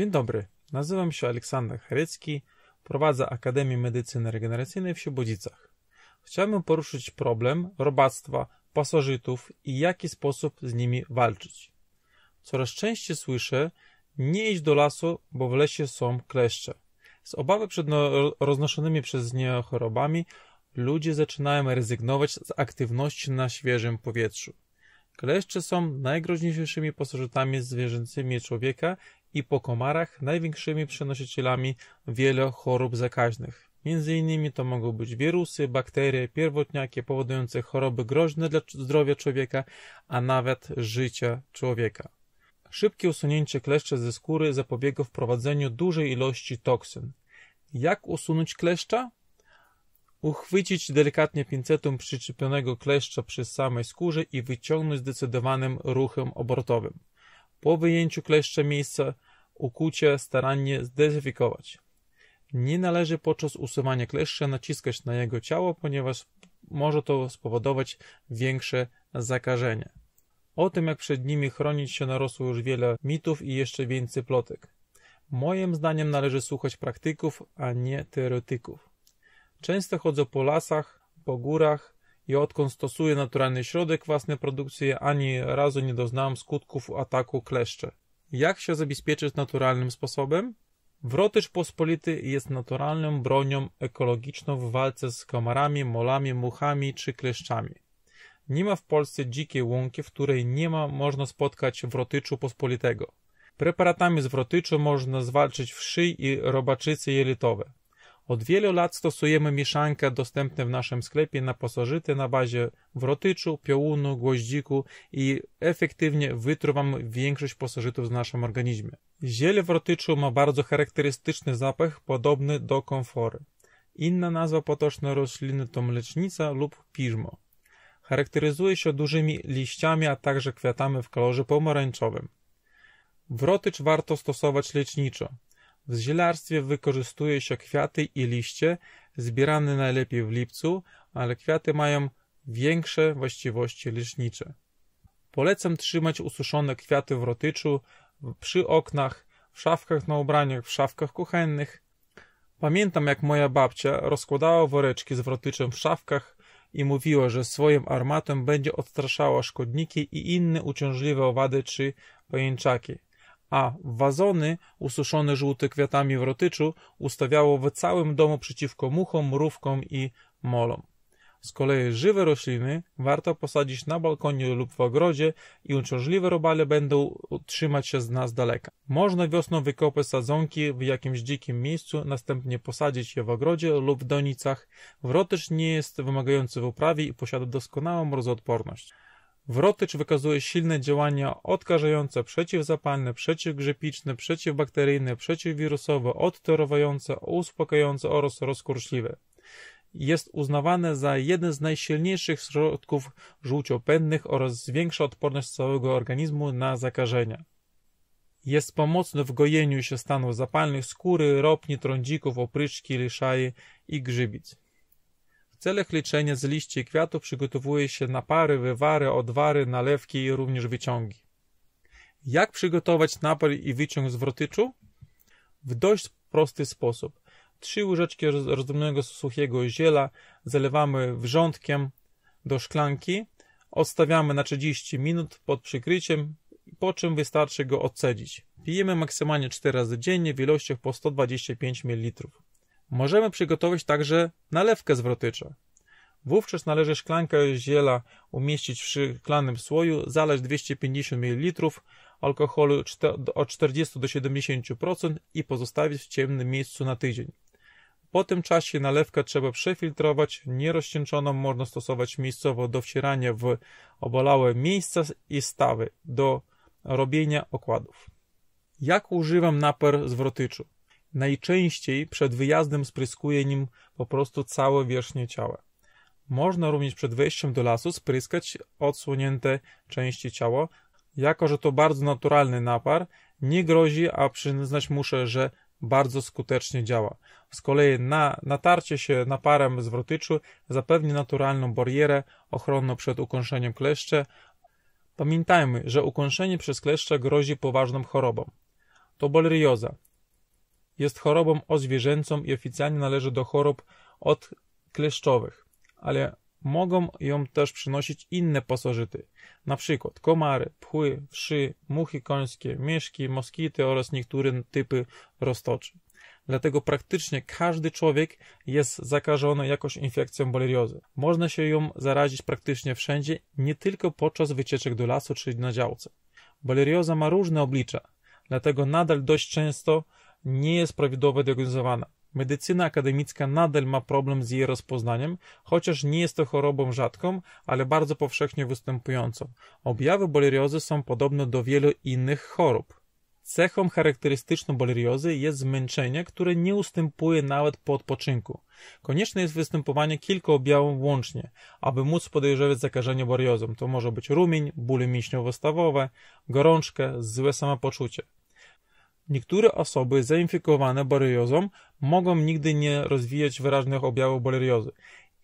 Dzień dobry, nazywam się Aleksander Herecki, prowadzę Akademię Medycyny Regeneracyjnej w Siebodzicach. Chciałbym poruszyć problem robactwa, pasożytów i jaki sposób z nimi walczyć. Coraz częściej słyszę, nie idź do lasu, bo w lesie są kleszcze. Z obawy przed no, roznoszonymi przez nie chorobami ludzie zaczynają rezygnować z aktywności na świeżym powietrzu. Kleszcze są najgroźniejszymi pasożytami zwierzęcymi człowieka i po komarach największymi przenosicielami wielu chorób zakaźnych. Między innymi to mogą być wirusy, bakterie, pierwotniaki powodujące choroby groźne dla zdrowia człowieka, a nawet życia człowieka. Szybkie usunięcie kleszcze ze skóry zapobiega wprowadzeniu dużej ilości toksyn. Jak usunąć kleszcza? Uchwycić delikatnie pinzetą przyczepionego kleszcza przy samej skórze i wyciągnąć zdecydowanym ruchem obrotowym. Po wyjęciu kleszcze miejsce ukucie starannie zdezyfikować. Nie należy podczas usuwania kleszcza naciskać na jego ciało, ponieważ może to spowodować większe zakażenie. O tym, jak przed nimi chronić się, narosło już wiele mitów i jeszcze więcej plotek. Moim zdaniem należy słuchać praktyków, a nie teoretyków. Często chodzą po lasach, po górach, i odkąd stosuję naturalny środek własnej produkcji, ani razu nie doznałam skutków ataku kleszcze. Jak się zabezpieczyć naturalnym sposobem? Wrotycz pospolity jest naturalną bronią ekologiczną w walce z komarami, molami, muchami czy kleszczami. Nie ma w Polsce dzikiej łąki, w której nie ma można spotkać wrotyczu pospolitego. Preparatami z wrotyczu można zwalczyć wszy i robaczyce jelitowe. Od wielu lat stosujemy mieszankę dostępne w naszym sklepie na pasożyty na bazie wrotyczu, piołunu, gwoździku i efektywnie wytruwamy większość pasożytów w naszym organizmie. Ziele wrotyczu ma bardzo charakterystyczny zapach, podobny do komfory. Inna nazwa potoczna rośliny to mlecznica lub piżmo. Charakteryzuje się dużymi liściami, a także kwiatami w kolorze pomarańczowym. Wrotycz warto stosować leczniczo. W zielarstwie wykorzystuje się kwiaty i liście, zbierane najlepiej w lipcu, ale kwiaty mają większe właściwości lecznicze. Polecam trzymać ususzone kwiaty w rotyczu, przy oknach, w szafkach na ubraniach, w szafkach kuchennych. Pamiętam, jak moja babcia rozkładała woreczki z wrotyczem w szafkach i mówiła, że swoim armatem będzie odstraszała szkodniki i inne uciążliwe owady czy pajęczaki a wazony ususzone żółte kwiatami w rotyczu ustawiało w całym domu przeciwko muchom, mrówkom i molom. Z kolei żywe rośliny warto posadzić na balkonie lub w ogrodzie i uciążliwe robale będą trzymać się z nas daleka. Można wiosną wykopać sadzonki w jakimś dzikim miejscu, następnie posadzić je w ogrodzie lub w donicach. Wrotycz nie jest wymagający w uprawie i posiada doskonałą mrozoodporność. Wrotycz wykazuje silne działania odkażające, przeciwzapalne, przeciwgrzypiczne, przeciwbakteryjne, przeciwwirusowe, odtorowające, uspokajające oraz rozkurczliwe. Jest uznawane za jeden z najsilniejszych środków żółciopędnych oraz zwiększa odporność całego organizmu na zakażenia. Jest pomocny w gojeniu się stanów zapalnych skóry, ropni, trądzików, opryczki, liszaje i grzybic celach leczenia z liści i kwiatów przygotowuje się napary, wywary, odwary, nalewki i również wyciągi. Jak przygotować napar i wyciąg z wrotyczu? W dość prosty sposób. Trzy łyżeczki rozdrobnionego suchego ziela zalewamy wrzątkiem do szklanki, odstawiamy na 30 minut pod przykryciem, po czym wystarczy go odcedzić. Pijemy maksymalnie 4 razy dziennie w ilościach po 125 ml. Możemy przygotować także nalewkę z Wówczas należy szklankę ziela umieścić w szklanym słoju, zalać 250 ml alkoholu od 40 do 70% i pozostawić w ciemnym miejscu na tydzień. Po tym czasie nalewkę trzeba przefiltrować, nierozcieńczoną można stosować miejscowo do wcierania w obolałe miejsca i stawy do robienia okładów. Jak używam naper z wrotyczu? Najczęściej przed wyjazdem spryskuje nim po prostu całe wierzchnie ciała. Można również przed wejściem do lasu spryskać odsłonięte części ciała. Jako, że to bardzo naturalny napar, nie grozi, a przyznać muszę, że bardzo skutecznie działa. Z kolei na, natarcie się naparem z wrotyczu zapewni naturalną barierę ochronną przed ukąszeniem kleszcze. Pamiętajmy, że ukąszenie przez kleszcze grozi poważną chorobą. To bolerioza, jest chorobą odzwierzęcą i oficjalnie należy do chorób odkleszczowych, ale mogą ją też przynosić inne pasożyty, np. komary, pchły, wszy, muchy końskie, myszki, moskity oraz niektóre typy roztoczy. Dlatego praktycznie każdy człowiek jest zakażony jakąś infekcją boleriozy. Można się ją zarazić praktycznie wszędzie, nie tylko podczas wycieczek do lasu czy na działce. Bolerioza ma różne oblicza, dlatego nadal dość często nie jest prawidłowo diagnozowana. Medycyna akademicka nadal ma problem z jej rozpoznaniem, chociaż nie jest to chorobą rzadką, ale bardzo powszechnie występującą. Objawy boleriozy są podobne do wielu innych chorób. Cechą charakterystyczną boleriozy jest zmęczenie, które nie ustępuje nawet po odpoczynku. Konieczne jest występowanie kilku objawów łącznie, aby móc podejrzewać zakażenie boriozą. To może być rumień, bóle mięśniowo-stawowe, gorączkę, złe samopoczucie. Niektóre osoby zainfekowane boreliozą mogą nigdy nie rozwijać wyraźnych objawów boreliozy.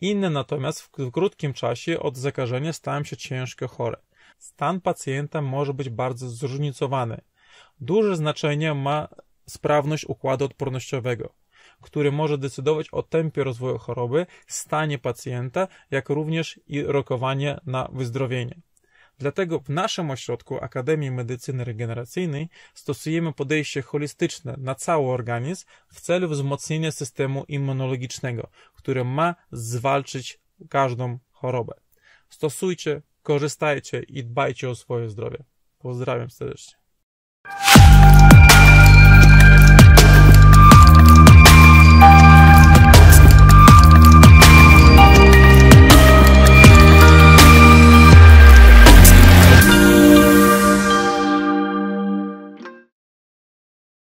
Inne natomiast w krótkim czasie od zakażenia stają się ciężko chore. Stan pacjenta może być bardzo zróżnicowany. Duże znaczenie ma sprawność układu odpornościowego, który może decydować o tempie rozwoju choroby, stanie pacjenta, jak również i rokowanie na wyzdrowienie. Dlatego w naszym ośrodku Akademii Medycyny Regeneracyjnej stosujemy podejście holistyczne na cały organizm w celu wzmocnienia systemu immunologicznego, które ma zwalczyć każdą chorobę. Stosujcie, korzystajcie i dbajcie o swoje zdrowie. Pozdrawiam serdecznie.